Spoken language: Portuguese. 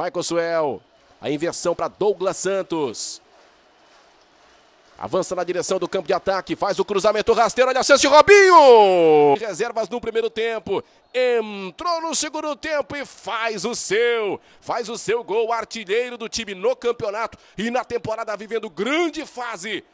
Michael Suel. A inversão para Douglas Santos. Avança na direção do campo de ataque, faz o cruzamento rasteiro, olha a chance de Robinho! Reservas no primeiro tempo, entrou no segundo tempo e faz o seu, faz o seu gol, artilheiro do time no campeonato e na temporada vivendo grande fase.